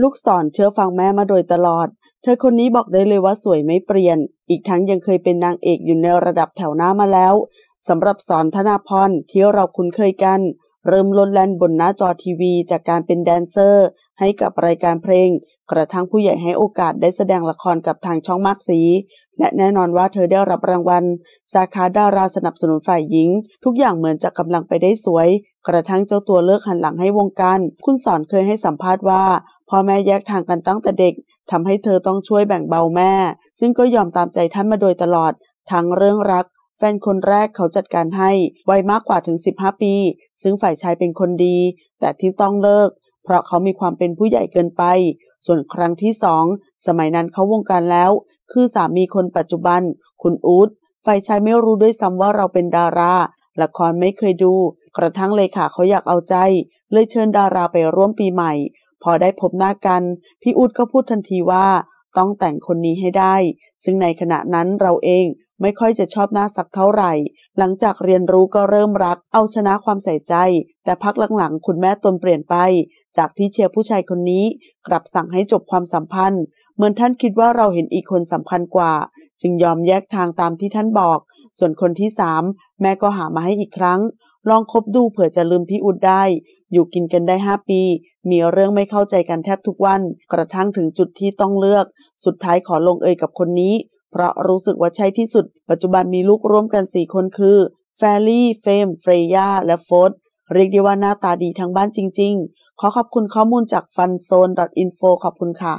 ลูกสอนเชื่อฟังแม่มาโดยตลอด เธอคนนี้บอกได้เลยว่าสวยไม่เปลี่ยน อีกทั้งยังเคยเป็นนางเอกอยู่ในระดับแถวหน้ามาแล้ว สำหรับสอนธนาพรที่เราคุ้นเคยกัน เริ่มลนแลนบนหน้าจอทีวี จากการเป็นแดนเซอร์ ให้กับรายการเพลง กระทั่งผู้ใหญ่ให้โอกาสได้แสดงละครกับทางช่องมากสี และแน่นอนว่าเธอได้รับรางวัล สาขาดาราสนับสนุนฝ่ายหญิง ทุกอย่างเหมือนจะกำลังไปได้สวย กระทั่งเจ้าตัวเลิกหันหลังให้วงการ คุณสอนเคยให้สัมภาษณ์ว่าพ่อแม่แยกทางกันตั้งแต่เด็ก ทำให้เธอต้องช่วยแบ่งเบาแม่ ซึ่งก็ยอมตามใจท่านมาโดยตลอด ทั้งเรื่องรัก แฟนคนแรกเขาจัดการให้ ไวมากกว่าถึง 15 ปี ซึ่งฝ่ายชายเป็นคนดี แต่ที่ต้องเลิก เพราะเขามีความเป็นผู้ใหญ่เกินไป ส่วนครั้งที่สอง สมัยนั้นเขาวงการแล้ว คือสามีคนปัจจุบัน คุณอูดฝ่ายชายไม่รู้ด้วยซ้ำว่าเราเป็นดารา ละครไม่เคยดู กระทั่งเลขาเขาอยากเอาใจ เลยเชิญดาราไปร่วมปีใหม่พอได้พบหน้ากัน พี่อูดก็พูดทันทีว่า ต้องแต่งคนนี้ให้ได้ ซึ่งในขณะนั้นเราเองไม่ค่อยจะชอบหน้าสักเท่าไหร่ หลังจากเรียนรู้ก็เริ่มรัก เอาชนะความใส่ใจ แต่พักหลังๆ คุณแม่ตนเปลี่ยนไป จากที่เชียร์ผู้ชายคนนี้ กลับสั่งให้จบความสัมพันธ์ เหมือนท่านคิดว่าเราเห็นอีกคนสำคัญกว่า จึงยอมแยกทางตามที่ท่านบอกส่วนคนที่สามแม่ก็หามาให้อีกครั้ง ลองคบดูเผื่อจะลืมพี่อุดได้ อยู่กินกันได้ห้าปี มีเรื่องไม่เข้าใจกันแทบทุกวัน กระทั่งถึงจุดที่ต้องเลือก สุดท้ายขอลงเอยกับคนนี้เพราะรู้สึกว่าใช่ที่สุด ปัจจุบันมีลูกร่วมกันสี่คนคือแฟรี่เฟมเฟรย่าและโฟดเรียกได้ว่าหน้าตาดีทั้งบ้านจริง ๆ ขอขอบคุณข้อมูลจาก funzone.info ขอบคุณค่ะ